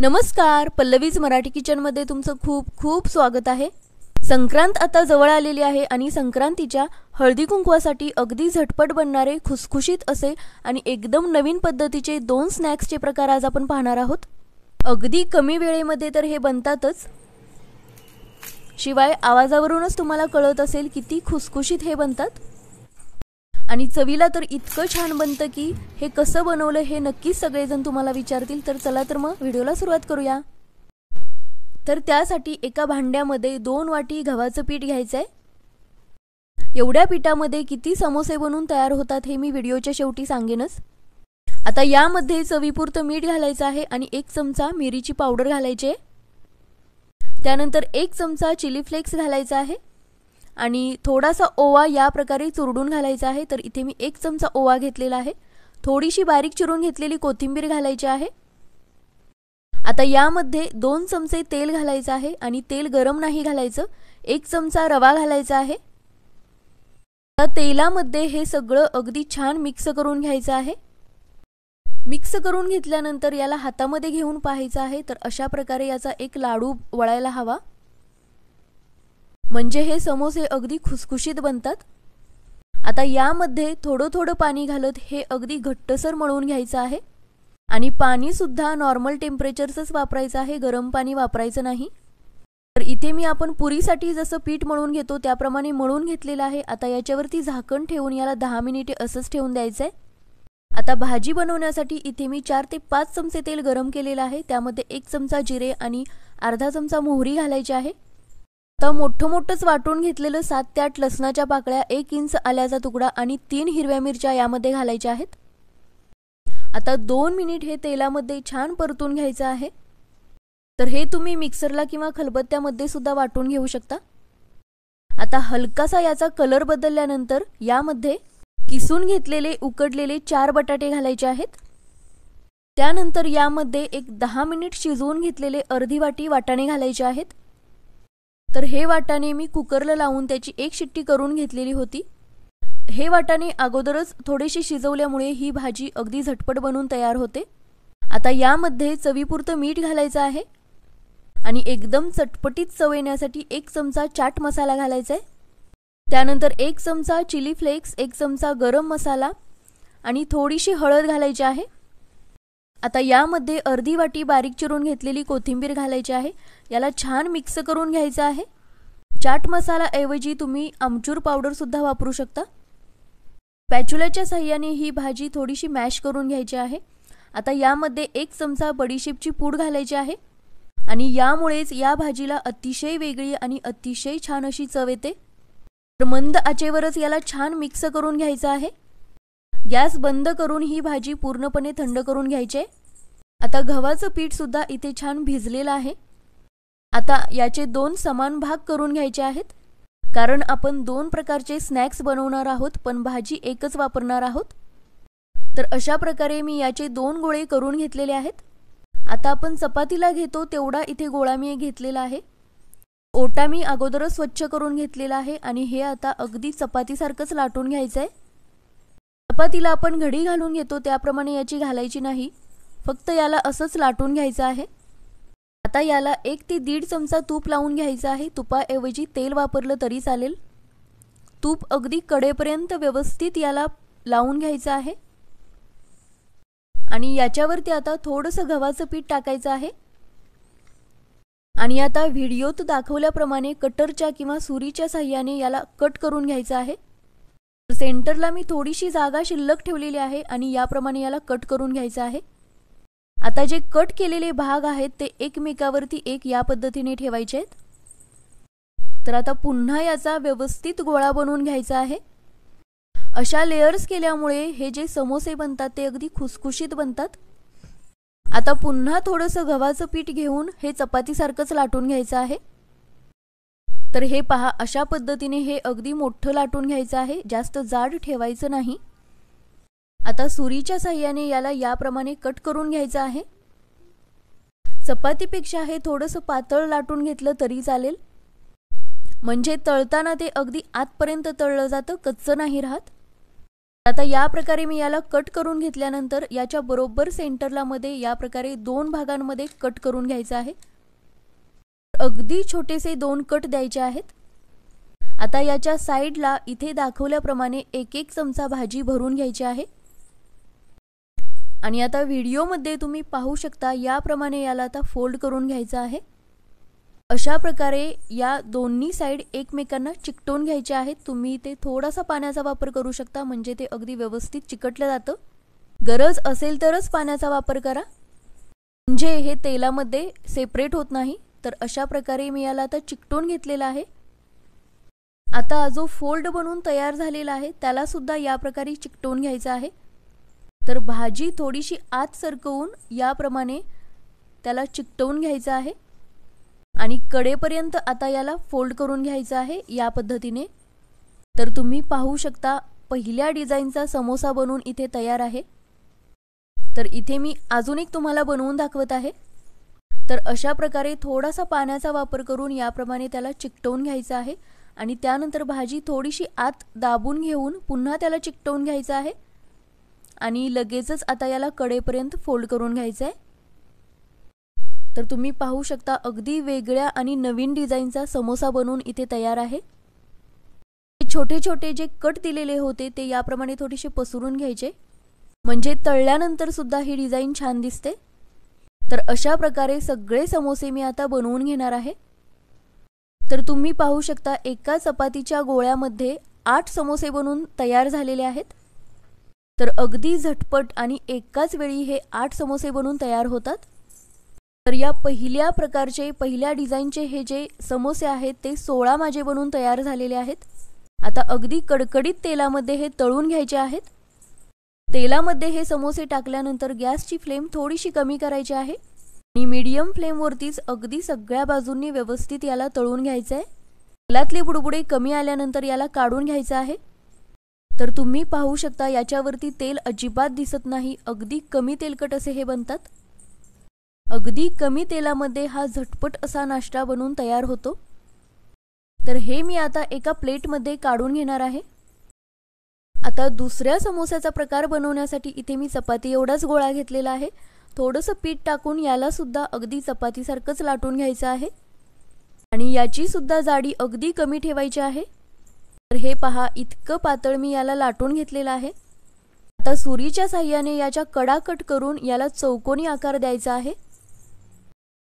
नमस्कार पल्लवीज मराठी किचनमध्ये तुमचं खूप खूप स्वागत आहे संक्रांत आता जवळ आलेली आहे आणि संक्रांतीच्या हळदी कुंकवासाठी अगदी झटपट बनणारे खुसखुशीत असे आणि एकदम नवीन पद्धतीचे दोन स्नॅक्सचे प्रकार आज आपण पाहणार आहोत अगदी कमी वेळेमध्ये तर हे बनतातच शिवाय आवाजावरूनच तुम्हाला कळत असेल किती खुसखुशीत हे बनतात आणि चवीला तर इतकं छान बनतं की हे कसं बनवलं हे नक्कीच सगळेजण तुम्हाला विचारतील तर चला तर मग व्हिडिओला सुरुवात करूया तर त्यासाठी एका भांड्यामध्ये दोन वाटी गव्हाचं पीठ घ्यायचं आहे एवढ्या पिठामध्ये किती समोसे बनवून तयार होतात हे मी व्हिडिओच्या शेवटी सांगेनच आता यामध्ये चवीपुरतं मीठ घालायचं आहे आणि एक चमचा मिरीची पावडर घालायची त्यानंतर एक चमचा चिली फ्लेक्स घालायचा आहे आणि थोडासा ओवा या प्रकारे चुरडून घालायचा आहे तर इथे मी एक चमचा ओवा घेतलेला आहे थोडीशी बारीक चिरून घेतलेली कोथिंबीर घालायची आहे आता यामध्ये दोन चमचे तेल घालायचं आहे आणि तेल गरम नाही घालायचं एक चमचा रवा घालायचा आहे आता तेलामध्ये हे सगळं अगदी छान मिक्स करून घ्यायचं आहे मिक्स करून घेतल्यानंतर याला हातामध्ये घेऊन पाहायचं आहे तर अशा प्रकारे याचा एक लाडू वळायला हवा म्हणजे हे समोसे अगदी खुसखुशीत बनतात आता यामध्ये थोडं थोडं पाणी घालत हे अगदी घट्टसर मळून घ्यायचं आहे आणि पाणीसुद्धा नॉर्मल टेम्परेचरचंच वापरायचं आहे गरम पाणी वापरायचं नाही तर इथे मी आपण पुरीसाठी जसं पीठ मळून घेतो त्याप्रमाणे मळून घेतलेलं आहे आता याच्यावरती झाकण ठेवून याला दहा मिनिटे असंच ठेवून द्यायचं आहे आता भाजी बनवण्यासाठी इथे मी चार ते पाच चमचे तेल गरम केलेलं आहे त्यामध्ये एक चमचा जिरे आणि अर्धा चमचा मोहरी घालायची आहे तर मोठं मोठंच वाटून घेतलेलं सात ते आठ लसणाच्या पाकळ्या एक इंच आल्याचा तुकडा आणि तीन हिरव्या मिरच्या यामध्ये घालायच्या आहेत आता दोन मिनिट हे तेलामध्ये छान परतून घ्यायचं आहे तर हे तुम्ही मिक्सरला किंवा खलबत्त्यामध्ये सुद्धा वाटून घेऊ शकता आता हलकासा याचा कलर बदलल्यानंतर यामध्ये किसून घेतलेले उकडलेले चार बटाटे घालायचे आहेत त्यानंतर यामध्ये एक दहा मिनिट शिजवून घेतलेले अर्धी वाटी वाटाणे घालायचे आहेत तर हे वाटाणे मी कुकरला लावून त्याची एक शिट्टी करून घेतलेली होती हे वाटाणे अगोदरच थोडेसे शिजवल्यामुळे ही भाजी अगदी झटपट बनून तयार होते आता यामध्ये चवीपुरतं मीठ घालायचं आहे आणि एकदम चटपटीत चव येण्यासाठी एक चमचा चाट मसाला घालायचा आहे त्यानंतर एक चमचा चिली फ्लेक्स एक चमचा गरम मसाला आणि थोडीशी हळद घालायची आहे आता यामध्ये अर्धी वाटी बारीक चिरून घेतलेली कोथिंबीर घालायची आहे याला छान मिक्स करून घ्यायचं आहे चाट मसालाऐवजी तुम्ही आमचूर पावडरसुद्धा वापरू शकता पॅच्युलाच्या सहाय्याने ही भाजी थोडीशी मॅश करून घ्यायची आहे आता यामध्ये एक चमचा बडीशेपची पूड घालायची आहे आणि यामुळेच या भाजीला अतिशय वेगळी आणि अतिशय छान अशी चव येते तर मंद आचेवरच याला छान मिक्स करून घ्यायचं आहे गॅस बंद करून ही भाजी पूर्णपणे थंड करून घ्यायचे आता गव्हाचं पीठसुद्धा इथे छान भिजलेलं आहे आता याचे दोन समान भाग करून घ्यायचे आहेत कारण आपण दोन प्रकारचे स्नॅक्स बनवणार आहोत पण भाजी एकच वापरणार आहोत तर अशा प्रकारे मी याचे दोन गोळे करून घेतलेले आहेत आता आपण चपातीला घेतो तेवढा इथे गोळा मी घेतलेला आहे ओटा मी अगोदरच स्वच्छ करून घेतलेला आहे आणि हे आता अगदी चपातीसारखंच लाटून घ्यायचं आहे चपातीला आपण घडी घालून घेतो त्याप्रमाणे याची घालायची नाही फक्त याला असंच लाटून घ्यायचं आहे आता याला एक ते दीड चमचा तूप लावून घ्यायचं आहे तुपाऐवजी तेल वापरलं तरी चालेल तूप अगदी कडेपर्यंत व्यवस्थित याला लावून घ्यायचं आहे आणि याच्यावरती आता थोडंसं गव्हाचं पीठ टाकायचं आहे आणि आता व्हिडिओत दाखवल्याप्रमाणे कटरच्या किंवा सुरीच्या साह्याने याला कट करून घ्यायचं आहे सेंटरला मी थोडीशी जागा शिल्लक ठेवलेली आहे आणि याप्रमाणे याला कट करून घ्यायचं आहे आता जे कट केलेले भाग आहेत ते एकमेकावरती एक या पद्धतीने ठेवायचे आहेत तर आता पुन्हा याचा व्यवस्थित गोळा बनवून घ्यायचा आहे अशा लेयर्स केल्यामुळे हे जे समोसे बनतात ते अगदी खुसखुशीत बनतात आता पुन्हा थोडंसं गव्हाचं पीठ घेऊन हे चपातीसारखंच लाटून घ्यायचं आहे तर हे पहा अशा पद्धतीने हे अगदी मोठं लाटून घ्यायचं आहे जास्त जाड ठेवायचं नाही आता सुरीच्या साह्याने याला याप्रमाणे कट करून घ्यायचं आहे चपातीपेक्षा हे थोडंसं पातळ लाटून घेतलं तरी चालेल म्हणजे तळताना ते अगदी आतपर्यंत तळलं जातं कच्चं नाही राहत आता या प्रकारे मी याला कट करून घेतल्यानंतर याच्या बरोबर सेंटरला मध्ये या प्रकारे दोन भागांमध्ये कट करून घ्यायचं आहे अगदी छोटेसे दोन कट द्यायचे आहेत आता याच्या साईडला इथे दाखवल्याप्रमाणे एक एक चमचा भाजी भरून घ्यायची आहे आणि आता व्हिडिओमध्ये तुम्ही पाहू शकता याप्रमाणे याला आता फोल्ड करून घ्यायचं आहे अशा प्रकारे या दोन्ही साईड एकमेकांना चिकटून घ्यायचे आहेत तुम्ही ते थोडासा पाण्याचा वापर करू शकता म्हणजे ते अगदी व्यवस्थित चिकटलं जातं गरज असेल तरच पाण्याचा वापर करा म्हणजे हे तेलामध्ये सेपरेट होत नाही तर अशा प्रकारे मी याला आता चिकटून घेतलेला आहे आता जो फोल्ड बनून तयार झालेला आहे त्यालासुद्धा या प्रकारे चिकटवून घ्यायचा आहे तर भाजी थोडीशी आत सरकवून याप्रमाणे त्याला चिकटवून घ्यायचं आहे आणि कडेपर्यंत आता याला फोल्ड करून घ्यायचं आहे या पद्धतीने तर तुम्ही पाहू शकता पहिल्या डिझाईनचा समोसा बनवून इथे तयार आहे तर इथे मी अजून एक तुम्हाला बनवून दाखवत आहे तर अशा प्रकारे थोडासा पाण्याचा वापर करून याप्रमाणे त्याला चिकटवून घ्यायचं आहे आणि त्यानंतर भाजी थोडीशी आत दाबून घेऊन पुन्हा त्याला चिकटवून घ्यायचं आहे आणि लगेचच आता याला कडेपर्यंत फोल्ड करून घ्यायचं आहे तर तुम्ही पाहू शकता अगदी वेगळ्या आणि नवीन डिझाईनचा समोसा बनवून इथे तयार आहे छोटे छोटे जे कट दिलेले होते ते याप्रमाणे थोडेसे पसरून घ्यायचे म्हणजे तळल्यानंतर सुद्धा ही डिझाईन छान दिसते तर अशा प्रकारे सगळे समोसे मी आता बनवून घेणार आहे तर तुम्ही पाहू शकता एका चपातीच्या गोळ्यामध्ये आठ समोसे बनवून तयार झालेले आहेत तर अगदी झटपट आणि एकाच वेळी हे आठ समोसे बनवून तयार होतात तर या पहिल्या प्रकारचे पहिल्या डिझाईनचे हे जे समोसे आहेत ते सोळा माझे बनवून तयार झालेले आहेत आता अगदी कडकडीत तेलामध्ये हे तळून घ्यायचे आहेत तेलामध्ये हे समोसे टाकल्यानंतर गॅसची फ्लेम थोडीशी कमी करायची आहे आणि मीडियम फ्लेमवरतीच अगदी सगळ्या बाजूंनी व्यवस्थित याला तळून घ्यायचं आहे तेलातले बुडबुडे कमी आल्यानंतर याला काढून घ्यायचं आहे तर तुम्ही पाहू शकता याच्यावरती तेल अजिबात दिसत नाही अगदी कमी तेलकट असे हे बनतात अगदी कमी तेलामध्ये हा झटपट असा नाश्ता बनून तयार होतो तर हे मी आता एका प्लेटमध्ये काढून घेणार आहे आता दुसऱ्या समोस्याचा प्रकार बनवण्यासाठी इथे मी चपाती एवढाच गोळा घेतलेला आहे थोडंसं पीठ टाकून यालासुद्धा अगदी चपातीसारखंच लाटून घ्यायचं आहे आणि याचीसुद्धा जाडी अगदी कमी ठेवायची आहे तर हे पहा इतकं पातळ मी याला लाटून घेतलेलं आहे आता सुरीच्या साह्याने याच्या कडा कट करून याला चौकोनी आकार द्यायचा आहे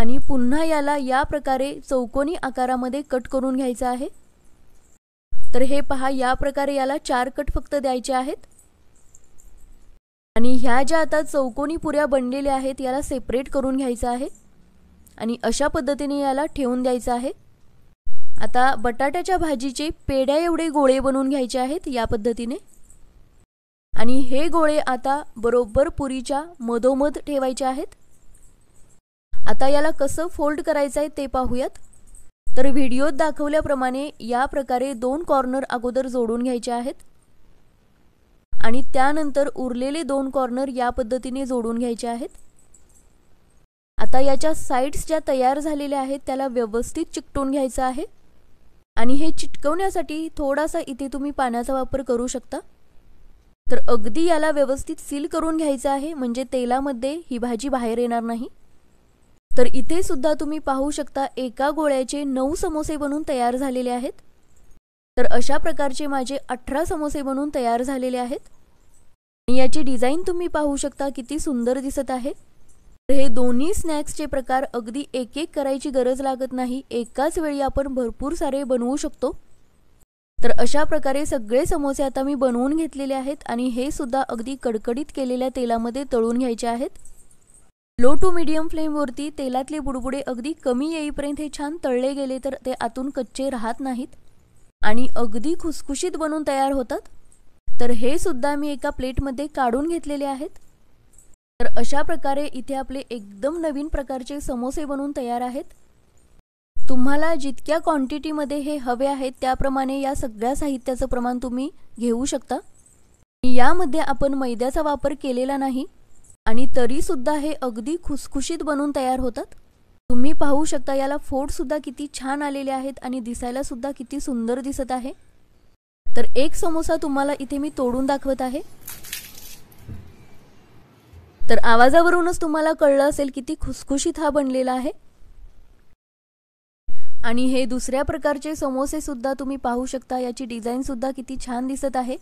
आणि पुन्हा याला या प्रकारे चौकोनी आकारामध्ये कट करून घ्यायचा आहे तर हे पहा या प्रकारे याला चार कट फक्त द्यायचे आहेत आणि ह्या ज्या आता चौकोनी पुऱ्या बनलेल्या आहेत याला सेपरेट करून घ्यायचं आहे आणि अशा पद्धतीने याला ठेवून द्यायचं आहे आता बटाट्याच्या भाजीचे पेड्या एवढे गोळे बनवून घ्यायचे आहेत या पद्धतीने आणि हे गोळे आता बरोबर पुरीच्या मधोमध ठेवायचे आहेत आता याला कसं फोल्ड करायचं आहे ते पाहूयात तर व्हिडिओत दाखवल्याप्रमाणे या प्रकारे दोन कॉर्नर अगोदर जोडून घ्यायचे आहेत आणि त्यानंतर उरलेले दोन कॉर्नर या पद्धतीने जोडून घ्यायचे आहेत आता याच्या साईड्स ज्या तयार झालेल्या आहेत त्याला व्यवस्थित चिकटून घ्यायचं आहे आणि हे चिटकवण्यासाठी थोडासा इथे तुम्ही पाण्याचा वापर करू शकता तर अगदी याला व्यवस्थित सील करून घ्यायचं आहे म्हणजे तेलामध्ये ही भाजी बाहेर येणार नाही तर इथे सुद्धा तुम्ही पाहू शकता एका गोळ्याचे नऊ समोसे बनून तयार झालेले आहेत तर अशा प्रकारचे माझे अठरा समोसे बनून तयार झालेले आहेत आणि याची डिझाईन तुम्ही पाहू शकता किती सुंदर दिसत आहे तर हे दोन्ही स्नॅक्सचे प्रकार अगदी एक एक करायची गरज लागत नाही एकाच वेळी आपण भरपूर सारे बनवू शकतो तर अशा प्रकारे सगळे समोसे आता मी बनवून घेतलेले आहेत आणि हे सुद्धा अगदी कडकडीत केलेल्या तेलामध्ये तळून घ्यायचे आहेत लो टू मिडियम फ्लेमवरती तेलातले बुडबुडे अगदी कमी येईपर्यंत हे छान तळले गेले तर ते आतून कच्चे राहत नाहीत आणि अगदी खुसखुशीत बनून तयार होतात तर हे सुद्धा मी एका प्लेटमध्ये काढून घेतलेले आहेत तर अशा प्रकारे इथे आपले एकदम नवीन प्रकारचे समोसे बनवून तयार आहेत तुम्हाला जितक्या क्वांटिटीमध्ये हे हवे आहेत त्याप्रमाणे या सगळ्या साहित्याचं प्रमाण तुम्ही घेऊ शकता यामध्ये आपण मैद्याचा वापर केलेला नाही आणि तरी सुद्धा हे अगदी खुसखुशीत बनून तयार होतात तुम्ही पाहू शकता याला फोड सुद्धा किती छान आलेले आहेत आणि दिसायला सुद्धा किती सुंदर दिसत आहे तर एक समोसा तुम्हाला इथे मी तोडून दाखवत आहे तर आवाजावरूनच तुम्हाला कळलं असेल किती खुसखुशीत हा बनलेला आहे आणि हे दुसऱ्या प्रकारचे समोसे सुद्धा तुम्ही पाहू शकता याची डिझाईन सुद्धा किती छान दिसत आहे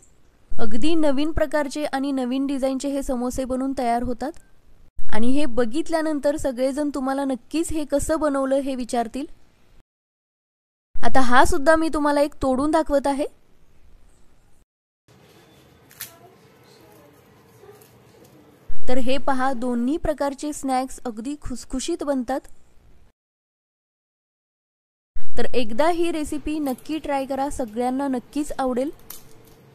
अगदी नवीन प्रकारचे आणि नवीन डिझाईनचे हे समोसे बनवून तयार होतात आणि हे बघितल्यानंतर सगळेजण तुम्हाला नक्कीच हे कसं बनवलं हे विचारतील आता हा सुद्धा मी तुम्हाला एक तोडून दाखवत आहे तर हे पहा दोन्ही प्रकारचे स्नॅक्स अगदी खुसखुशीत बनतात तर एकदा ही रेसिपी नक्की ट्राय करा सगळ्यांना नक्कीच आवडेल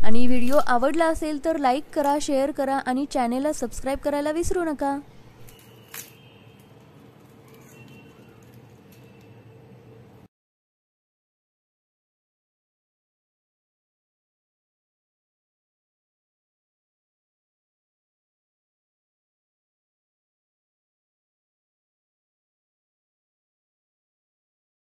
आणि व्हिडिओ आवडला असेल तर लाईक करा शेअर करा आणि चॅनेलला सबस्क्राईब करायला विसरू नका